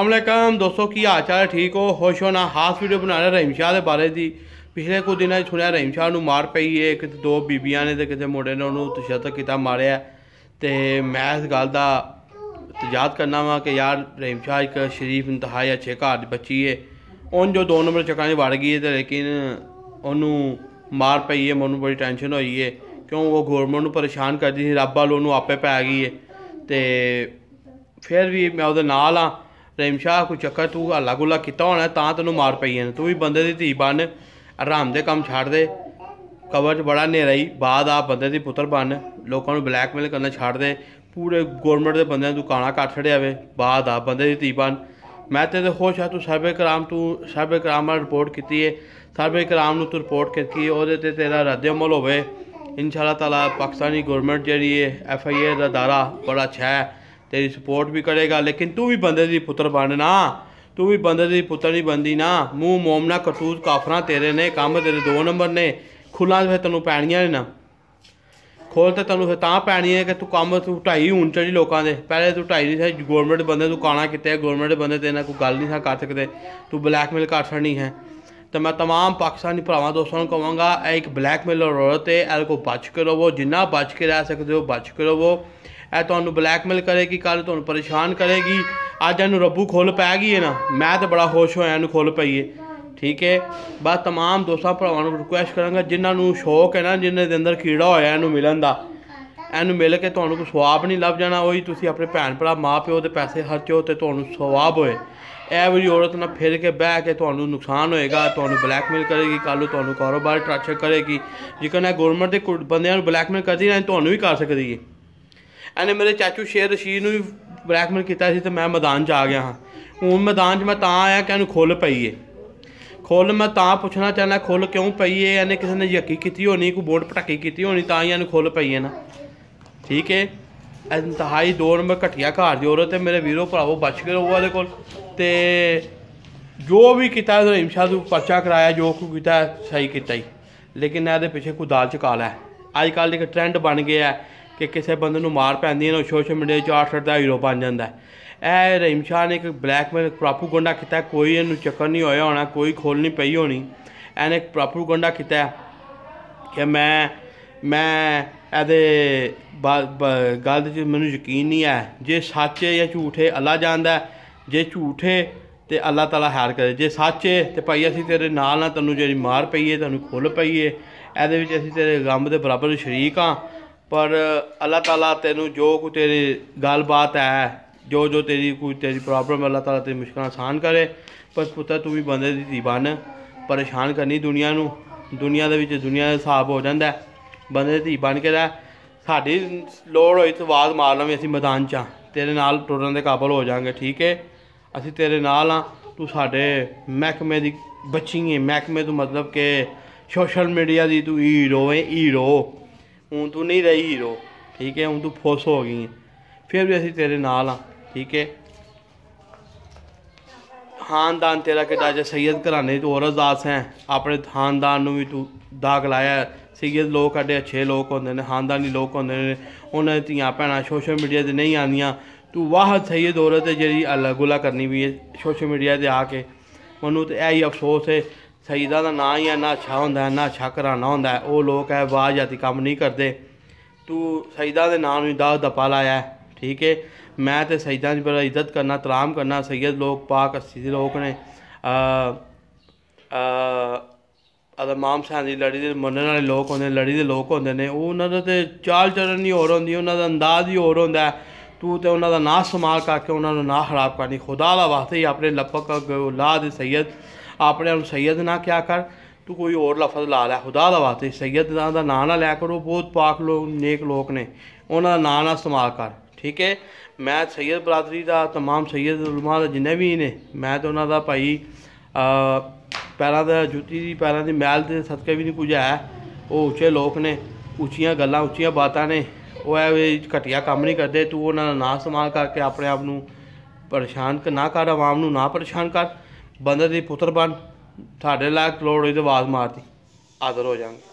ਅਸਲਾਮ ਦੋਸਤੋ ਕੀ ਹਾਲ ਚਾਲ ਠੀਕ ਹੋ ਹੋਸ਼ ਹੋ ਨਾ ਹਾਸ ਵੀਡੀਓ ਬਣਾ ਰਹੇ ਰਹੀਮ ਸ਼ਾਹ ਦੇ ਬਾਰੇ ਦੀ ਪਿਛਲੇ ਕੁ ਦਿਨਾਂ 'ਚ ਸੁਣਿਆ ਰਹੀਮ ਸ਼ਾਹ ਨੂੰ ਮਾਰ ਪਈ ਏ ਇੱਕ ਦੋ ਬੀਬੀਆਂ ਨੇ ਤੇ ਕਿਤੇ ਮੁੰਡੇ ਨੇ ਉਹਨੂੰ ਤਸ਼ੱਦਦ ਕੀਤਾ ਮਾਰਿਆ ਤੇ ਮੈਂ ਇਸ ਗੱਲ ਦਾ ਤਜਾਦ ਕਰਨਾ ਵਾ ਕਿ ਯਾਰ ਰਹੀਮ ਸ਼ਾਹ ਇੱਕ ਸ਼ਰੀਫ ਇੰਤਹਾਈ ਅੱਛੇ ਘਰ ਦੀ ਬੱਚੀ ਏ ਉਹਨ ਜੋ ਦੋ ਨੰਬਰ ਚੱਕਾਂ 'ਚ ਵੜ ਗਈ ਏ ਤੇ ਲੇਕਿਨ ਉਹਨੂੰ ਮਾਰ ਪਈ ਏ ਮੈਨੂੰ ਬੜੀ ਟੈਨਸ਼ਨ ਹੋਈ ਏ ਕਿਉਂ ਉਹ ਗੌਰਮੈਂਟ ਨੂੰ ਪਰੇਸ਼ਾਨ ਕਰਦੀ ਸੀ ਰੱਬਾ ਲੋ ਉਹਨੂੰ ਆਪੇ ਪੈ ਗਈ ਏ ਤੇ ਫਿਰ ਵੀ ਮੈਂ ਉਹਦੇ ਨਾਲ ਆ ਪ੍ਰੇਮ ਸ਼ਾਹ ਕੋ ਚੱਕਰ ਤੂੰ ਅੱਲਾ ਗੁੱਲਾ ਕੀਤਾ ਹੋਣਾ ਤਾਂ ਤੈਨੂੰ ਮਾਰ ਪਈ ਐ ਤੂੰ ਵੀ ਬੰਦੇ ਦੀ ਧੀ ਬਣ ਆਰਾਮ ਦੇ ਕੰਮ ਛੱਡ ਦੇ ਕਵਰ 'ਚ ਬੜਾ ਹਨੇਰਾ ਹੀ ਬਾਦ ਆ ਬੰਦੇ ਦੀ ਪੁੱਤਰ ਬਣ ਲੋਕਾਂ ਨੂੰ ਬਲੈਕਮੇਲ ਕਰਨਾ ਛੱਡ ਦੇ ਪੂਰੇ ਗਵਰਨਮੈਂਟ ਦੇ ਬੰਦਿਆਂ ਨੂੰ ਕਾਣਾ ਕੱਟ ਛੜਿਆ ਵੇ ਬਾਦ ਆ ਬੰਦੇ ਦੀ ਧੀ ਬਣ ਮੈਂ ਤੇ ਤੇ ਖੁਸ਼ ਆ ਤੂੰ ਸਾਬੇ ਕਰਾਮ ਤੂੰ ਸਾਬੇ ਕਰਾਮ ਨਾਲ ਰਿਪੋਰਟ ਕੀਤੀ ਏ ਸਾਬੇ ਕਰਾਮ ਨੂੰ ਤੂੰ ਰਿਪੋਰਟ ਕੀਤੀ ਉਹਦੇ ਤੇ ਤੇਰਾ ਰੱਦ ਅਮਲ ਹੋਵੇ ਅੱਲਾਹ ਤਾਲਾ ਪਾਕਿਸਤਾਨੀ ਗਵਰਨਮੈਂਟ ਜਿਹੜੀ ਏ ਐਫ ਆਈ ਏ ਦਾ ਦਾਰਾ ਬੜਾ ਛਾ ਹੈ ਤੇਰੀ ਸਪੋਰਟ ਵੀ ਕਰੇਗਾ ਲੇਕਿਨ ਤੂੰ ਵੀ ਬੰਦੇ ਦੀ ਪੁੱਤਰ ਬਣਨਾ ਤੂੰ ਵੀ ਬੰਦੇ ਦੀ ਪੁੱਤਰ ਨਹੀਂ ਬੰਦੀ ਨਾ ਮੂੰਹ ਮੋਮਨਾ ਕਤੂਤ ਕਾਫਰਾਂ ਤੇਰੇ ਨੇ ਕੰਮ ਤੇਰੇ ਦੋ ਨੰਬਰ ਨੇ ਖੁੱਲਾਂ ਫਿਰ ਤੈਨੂੰ ਪੈਣੀਆਂ ਨੇ ਨਾ ਖੋਲ ਤੇ ਤੈਨੂੰ ਫੇ ਤਾਂ ਪੈਣੀ ਹੈ ਕਿ ਤੂੰ ਕੰਮ ਤੂੰ ਢਾਈ ਹੁਣ ਚੜੀ ਲੋਕਾਂ ਦੇ ਪਹਿਲੇ ਤੂੰ ਢਾਈ ਨਹੀਂ ਸੀ ਗਵਰਨਮੈਂਟ ਬੰਦੇ ਤੂੰ ਕਾਣਾ ਕਿਤੇ ਗਵਰਨਮੈਂਟ ਦੇ ਬੰਦੇ ਤੇ ਨਾ ਕੋਈ ਗੱਲ ਨਹੀਂ ਸਾ ਕਰ ਸਕਦੇ ਤੂੰ ਬਲੈਕਮੇਲ ਕਰ ਸਕਣੀ ਹੈ ਤਾਂ ਮੈਂ तमाम ਪਾਕਿਸਤਾਨੀ ਭਰਾਵਾਂ ਦੋਸਤਾਂ ਨੂੰ ਕਹਾਂਗਾ ਇਹ ਇੱਕ ਬਲੈਕਮੇਲ ਔਰਤ ਤੇ ਐਲ ਕੋ ਬਚ ਕੇ ਰਹੋ ਜਿੰਨਾ ਬਚ ਕੇ ਰਹਿ ਸਕਦੇ ਹੋ ਬਚ ਕੇ ਰਹੋ ਇਹ ਤੁਹਾਨੂੰ ਬਲੈਕਮੇਲ ਕਰੇਗੀ ਕੱਲ ਤੁਹਾਨੂੰ ਪਰੇਸ਼ਾਨ ਕਰੇਗੀ ਅੱਜ ਇਹਨੂੰ ਰੱਬੂ ਖੋਲ ਪੈ ਗਈ ਹੈ ਨਾ ਮੈਂ ਤਾਂ ਬੜਾ ਖੁਸ਼ ਹੋਇਆ ਇਹਨੂੰ ਖੋਲ ਪਈਏ ਠੀਕ ਹੈ ਬਾ ਤਮਾਮ ਦੋਸਤਾਂ ਭਰਾਵਾਂ ਨੂੰ ਰਿਕੁਐਸਟ ਕਰਾਂਗਾ ਜਿਨ੍ਹਾਂ ਨੂੰ ਸ਼ੌਕ ਹੈ ਨਾ ਜਿਨ੍ਹਾਂ ਦੇ ਅੰਦਰ ਕੀੜਾ ਹੋਇਆ ਇਹਨੂੰ ਮਿਲਣ ਦਾ ਇਹਨੂੰ ਮਿਲ ਕੇ ਤੁਹਾਨੂੰ ਕੋਈ ਸਵਾਬ ਨਹੀਂ ਲੱਭ ਜਾਣਾ ਉਹੀ ਤੁਸੀਂ ਆਪਣੇ ਭੈਣ ਭਰਾ ਮਾਂ ਪਿਓ ਦੇ ਪੈਸੇ ਖਰਚੋ ਤੇ ਤੁਹਾਨੂੰ ਸਵਾਬ ਹੋਏ ਇਹ ਵੀ ਔਰਤ ਨਾ ਫਿਰ ਕੇ ਬਹਿ ਕੇ ਤੁਹਾਨੂੰ ਨੁਕਸਾਨ ਹੋਏਗਾ ਤੁਹਾਨੂੰ ਬਲੈਕਮੇਲ ਕਰੇਗੀ ਕੱਲ ਨੂੰ ਤੁਹਾਨੂੰ ਕਾਰੋਬਾਰ ਟ੍ਰਾਂਸਫਰ ਕਰੇਗੀ ਜੇਕਰ ਨਾ ਗਵਰਨਮੈਂਟ ਦੇ ਬੰਦਿਆਂ ਨੂੰ ਬਲੈਕਮੇਲ ਕਰਦੀ ਨਾ ਤੁਹਾਨੂੰ ਵੀ ਕਰ ਸਕਦੀ ਹੈ ਐਨੇ ਮੇਰੇ ਚਾਚੂ ਸ਼ੇਰ ਰਸ਼ੀਦ ਨੂੰ ਵੀ ਬਲੈਕਮੇਲ ਕੀਤਾ ਸੀ ਤੇ ਮੈਂ ਮੈਦਾਨ 'ਚ ਆ ਗਿਆ ਹਾਂ ਹੁਣ ਮੈਦਾਨ 'ਚ ਮੈਂ ਤਾਂ ਆਇਆ ਕਿ ਇਹਨੂੰ ਖੁੱਲ ਪਈ ਏ ਖੁੱਲ ਮੈਂ ਤਾਂ ਪੁੱਛਣਾ ਚਾਹਣਾ ਖੁੱਲ ਕਿਉਂ ਪਈ ਏ ਇਹਨੇ ਕਿਸੇ ਨੇ ਯਕੀ ਕੀਤੀ ਹੋਣੀ ਕੋਈ ਬੋਰਡ ਪਟਾਕੀ ਕੀਤੀ ਹੋਣੀ ਤਾਂ ਇਹਨੂੰ ਖੁੱਲ ਪਈ ਨਾ ਠੀਕ ਹੈ ਇੰਤਹਾਈ ਦੋ ਨੰਬਰ ਘਟਿਆ ਘਰ ਦੀ ਔਰਤ ਤੇ ਮੇਰੇ ਵੀਰੋ ਭਰਾਵੋ ਬਚ ਕੇ ਰਹੋ ਉਹਦੇ ਕੋਲ ਤੇ ਜੋ ਵੀ ਕੀਤਾ ਰਹੀਮ ਸ਼ਾਹ ਨੂੰ ਪਰਚਾ ਕਰਾਇਆ ਜੋ ਕੁ ਕੀਤਾ ਸਹੀ ਕੀਤਾ ਹੀ ਲੇਕਿਨ ਇਹਦੇ ਪਿੱਛੇ ਕੋ ਦਾਲ ਚਕਾਲਾ ਹੈ ਅੱਜ ਕੱਲ੍ਹ ਇੱਕ ਟ੍ਰੈਂਡ ਬਣ ਗਿਆ ਹੈ ਕਿ ਕਿਸੇ ਬੰਦੇ ਨੂੰ ਮਾਰ ਪੈਂਦੀ ਹੈ ਨਾ ਸੋਸ਼ਲ ਮੀਡੀਆ 'ਚ ਆਠ ਦਾ ਹੀਰੋ ਬਣ ਜਾਂਦਾ ਹੈ ਇਹ ਰਹੀਮ ਸ਼ਾਹ ਨੇ ਇੱਕ ਬਲੈਕਮੇਲ ਗੁੰਡਾ ਕੀਤਾ ਕੋਈ ਇਹਨੂੰ ਚੱਕਰ ਨਹੀਂ ਹੋਇਆ ਹੋਣਾ ਕੋਈ ਖੋਲ ਨਹੀਂ ਪਈ ਹੋਣੀ ਐਨ ਇੱਕ ਪ੍ਰਾਪੂ ਗੁੰਡਾ ਕੀਤਾ ਕਿ ਮੈਂ ਮੈਂ ਇਹਦੇ ਗੱਲ ਵਿੱਚ ਮੈਨੂੰ ਯਕੀਨ ਨਹੀਂ ਹੈ ਜੇ ਸੱਚ ਹੈ ਜਾਂ ਝੂਠੇ ਅੱਲਾ ਜਾਣਦਾ ਜੇ ਝੂਠੇ ਤੇ ਅੱਲਾ ਤਾਲਾ ਹਾਰ ਕਰੇ ਜੇ ਸੱਚ ਹੈ ਤੇ ਭਾਈ ਅਸੀਂ ਤੇਰੇ ਨਾਲ ਨਾ ਤੈਨੂੰ ਜਿਹੜੀ ਮਾਰ ਪਈ ਹੈ ਤੈਨੂੰ ਖੁੱਲ ਪਈ ਇਹਦੇ ਵਿੱਚ ਅਸੀਂ ਤੇਰੇ ਗੰਮ ਦੇ ਬਰਾਬਰ ਸ਼ਰੀਕ ਆ ਪਰ ਅੱਲਾਹ ਤਾਲਾ ਤੈਨੂੰ ਜੋ ਕੋ ਤੇਰੀ ਗੱਲਬਾਤ ਹੈ ਜੋ ਜੋ ਤੇਰੀ ਕੋਈ ਤੇਰੀ ਪ੍ਰੋਬਲਮ ਅੱਲਾਹ ਤਾਲਾ ਤੇ ਮੁਸ਼ਕਲਾਂ ਆਸਾਨ ਕਰੇ ਪਰ ਪੁੱਤਾ ਤੂੰ ਵੀ ਬੰਦੇ ਦੀ ਦੀਵਾਨ ਪਰੇਸ਼ਾਨ ਕਰਨੀ ਦੁਨੀਆ ਨੂੰ ਦੁਨੀਆ ਦੇ ਵਿੱਚ ਦੁਨੀਆ ਦਾ ਹਿਸਾਬ ਹੋ ਜਾਂਦਾ ਬੰਦੇ ਦੀ ਬਣ ਕੇ ਰਹਿ ਸਾਡੀ ਲੋੜ ਹੋਈ ਤੇ ਆਵਾਜ਼ ਮਾਰ ਲਵੇਂ ਅਸੀਂ ਮੈਦਾਨ 'ਚ ਤੇਰੇ ਨਾਲ ਟੁਰਨ ਦੇ ਕਾਬਲ ਹੋ ਜਾਾਂਗੇ ਠੀਕ ਹੈ ਅਸੀਂ ਤੇਰੇ ਨਾਲ ਆ ਤੂੰ ਸਾਡੇ ਮਹਿਕਮੇ ਦੀ ਬੱਚੀ ਹੈ ਮਹਿਕਮੇ ਤੋਂ ਮਤਲਬ ਕਿ ਸੋਸ਼ਲ ਮੀਡੀਆ ਦੀ ਤੂੰ ਹੀਰੋ ਹੈ ਹੀਰੋ ਹੁਣ ਤੂੰ ਨਹੀਂ ਰਹੀ ਹੀਰੋ ਠੀਕ ਹੈ ਹੁਣ ਤੂੰ ਫੋਸ ਹੋ ਗਈ ਹੈ ਫਿਰ ਵੀ ਅਸੀਂ ਤੇਰੇ ਨਾਲ ਆ ਠੀਕ ਹੈ ਖਾਨਦਾਨ ਤੇਰਾ ਕਿ ਦਾਜਾ ਸੈਦ ਘਰਾਣੇ ਤੂੰ ਅਜ਼ਾਸ ਹੈ ਆਪਣੇ ਖਾਨਦਾਨ ਨੂੰ ਵੀ ਤੂੰ ਦਾਗ ਲਾਇਆ ਸੀਗੇ ਲੋਕ ਅੱਡੇ ਅੱਛੇ ਲੋਕ ਹੁੰਦੇ ਨੇ ਖਾਨਦਾਨੀ ਲੋਕ ਹੁੰਦੇ ਨੇ ਉਹਨਾਂ ਦੀ ਧੀਆਂ ਭੈਣਾਂ ਸੋਸ਼ਲ ਮੀਡੀਆ ਤੇ ਨਹੀਂ ਆਉਂਦੀਆਂ ਤੂੰ ਵਾਹਦ ਸੈਦ ਔਰਤ ਜਿਹੜੀ ਅਲਗੁਲਾ ਕਰਨੀ ਵੀ ਹੈ ਸੋਸ਼ਲ ਮੀਡੀਆ ਤੇ ਆ ਕੇ ਮਨੂੰ ਤੇ ਇਹ ਹੀ ਅਫਸੋਸ ਹੈ ਸਜਦਾ ਦਾ ਨਾਂ ਹੀ ਨਾ ਅੱਛਾ ਹੁੰਦਾ ਨਾ ਛਕਰਾ ਨਾ ਹੁੰਦਾ ਉਹ ਲੋਕ ਹੈ ਬਾਜ ਕੰਮ ਨਹੀਂ ਕਰਦੇ ਤੂੰ ਸਜਦਾ ਦੇ ਨਾਂ ਨੂੰ ਦਾ ਦਪਾ ਲਾਇਆ ਠੀਕ ਹੈ ਮੈਂ ਤੇ ਸਜਦਾ ਦੀ ਬੜਾ ਇੱਜ਼ਤ ਕਰਨਾ ਤਰਾਮ ਕਰਨਾ ਸੈਦ ਲੋਕ ਪਾਕ ਅਸੀ ਦੇ ਲੋਕ ਨੇ ਆ ਆ ਅਦਮਾਮ ਸਾਹਿਬ ਦੀ ਲੜੀ ਦੇ ਮੰਨਣ ਵਾਲੇ ਲੋਕ ਹੁੰਦੇ ਨੇ ਲੜੀ ਦੇ ਲੋਕ ਹੁੰਦੇ ਨੇ ਉਹ ਉਹਨਾਂ ਦਾ ਤੇ ਚਾਲ ਚੜਨ ਹੀ ਹੋਰ ਹੁੰਦੀ ਉਹਨਾਂ ਦਾ ਅੰਦਾਜ਼ ਹੀ ਹੋਰ ਹੁੰਦਾ ਤੂੰ ਤੇ ਉਹਨਾਂ ਦਾ ਨਾਂ ਸਮਾਲ ਕਰਕੇ ਉਹਨਾਂ ਨੂੰ ਨਾ ਖਰਾਬ ਕਰਨੀ ਖੁਦਾ ਦਾ ਵਾਸਤੇ ਹੀ ਆਪਣੇ ਲੱਪਕ ਉਲਾਦ ਸੈਦ ਆਪਣੇ ਨੂੰ ਸੈਦ ਨਾ ਕਿਆ ਕਰ ਤੂੰ ਕੋਈ ਹੋਰ ਲਫ਼ਜ਼ ਲਾ ਲੈ ਖੁਦਾ ਦਾ ਵਾਸਤੇ ਸੈਦ ਦਾ ਨਾਂ ਨਾ ਲਿਆ ਕਰੋ ਬਹੁਤ ਪਾਕ ਲੋਕ ਨੇਕ ਲੋਕ ਨੇ ਉਹਨਾਂ ਦਾ ਨਾਂ ਨਾ ਇਸਤੇਮਾਲ ਕਰ ਠੀਕ ਹੈ ਮੈਂ ਸੈਦ ਬਰਾਦਰੀ ਦਾ तमाम ਸੈਦ ਉਲਮਾ ਦਾ ਜਿੰਨੇ ਵੀ ਨੇ ਮੈਂ ਤਾਂ ਉਹਨਾਂ ਦਾ ਭਾਈ ਪਹਿਲਾਂ ਦਾ ਜੁੱਤੀ ਦੀ ਪਹਿਲਾਂ ਦੀ ਮੈਲ ਤੇ ਸਦਕੇ ਵੀ ਨਹੀਂ ਕੁਝ ਹੈ ਉਹ ਉੱਚੇ ਲੋਕ ਨੇ ਉੱਚੀਆਂ ਗੱਲਾਂ ਉੱਚੀਆਂ ਬਾਤਾਂ ਨੇ ਉਹ ਐਵੇਂ ਘਟਿਆ ਕੰਮ ਨਹੀਂ ਕਰਦੇ ਤੂੰ ਉਹਨਾਂ ਦਾ ਨਾਂ ਇਸਤੇਮਾਲ ਕਰਕੇ ਆਪਣੇ ਆਪ ਨੂੰ ਪਰੇਸ਼ਾਨ ਨਾ ਕਰ ਆਵਾਮ ਨੂੰ ਨਾ ਪਰੇਸ਼ਾਨ ਕਰ ਬੰਦੇ ਦੀ ਪੁੱਤਰ ਬਣ ਸਾਡੇ ਲਾਇਕ ਲੋੜ ਹੋਈ ਤੇ ਆਵਾਜ਼ ਮਾਰਦੀ ਆਦਰ ਹੋ ਜਾਣਗੇ